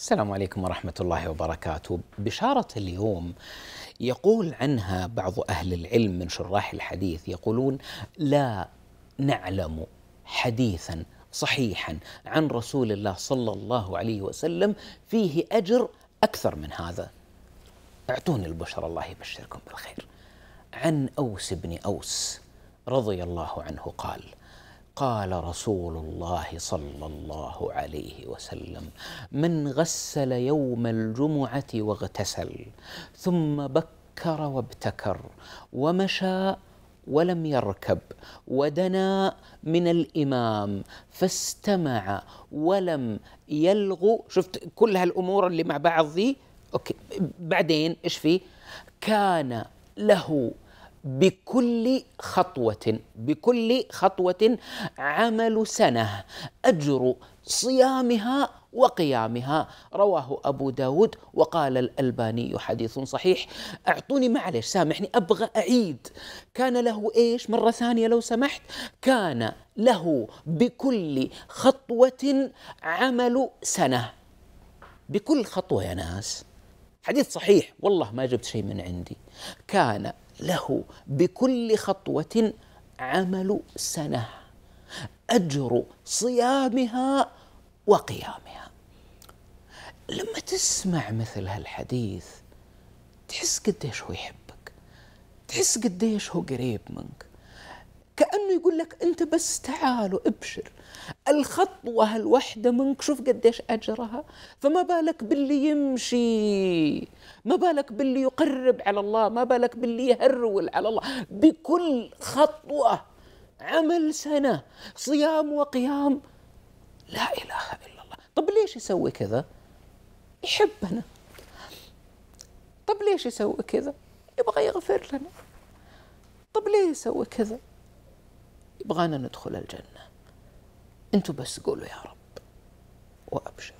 السلام عليكم ورحمة الله وبركاته بشارة اليوم يقول عنها بعض أهل العلم من شراح الحديث يقولون لا نعلم حديثا صحيحا عن رسول الله صلى الله عليه وسلم فيه أجر أكثر من هذا اعطوني البشرى الله يبشركم بالخير عن أوس بن أوس رضي الله عنه قال قال رسول الله صلى الله عليه وسلم من غسل يوم الجمعه واغتسل ثم بكر وابتكر ومشى ولم يركب ودنا من الامام فاستمع ولم يلغو شفت كل هالامور اللي مع بعض ذي اوكي بعدين ايش في كان له بكل خطوة بكل خطوة عمل سنة أجر صيامها وقيامها رواه أبو داود وقال الألباني حديث صحيح أعطوني معلش سامحني أبغى أعيد كان له إيش مرة ثانية لو سمحت كان له بكل خطوة عمل سنة بكل خطوة يا ناس حديث صحيح والله ما جبت شيء من عندي كان له بكل خطوه عمل سنه اجر صيامها وقيامها لما تسمع مثل هالحديث تحس قديش هو يحبك تحس قديش هو قريب منك كانه يقول لك انت بس تعال وابشر الخطوه الواحده منك شوف قديش اجرها فما بالك باللي يمشي ما بالك باللي يقرب على الله ما بالك باللي يهرول على الله بكل خطوه عمل سنه صيام وقيام لا اله الا الله طب ليش يسوي كذا يحبنا طب ليش يسوي كذا يبغى يغفر لنا طب ليه يسوي كذا يبغانا ندخل الجنة أنتوا بس قولوا يا رب وأبشر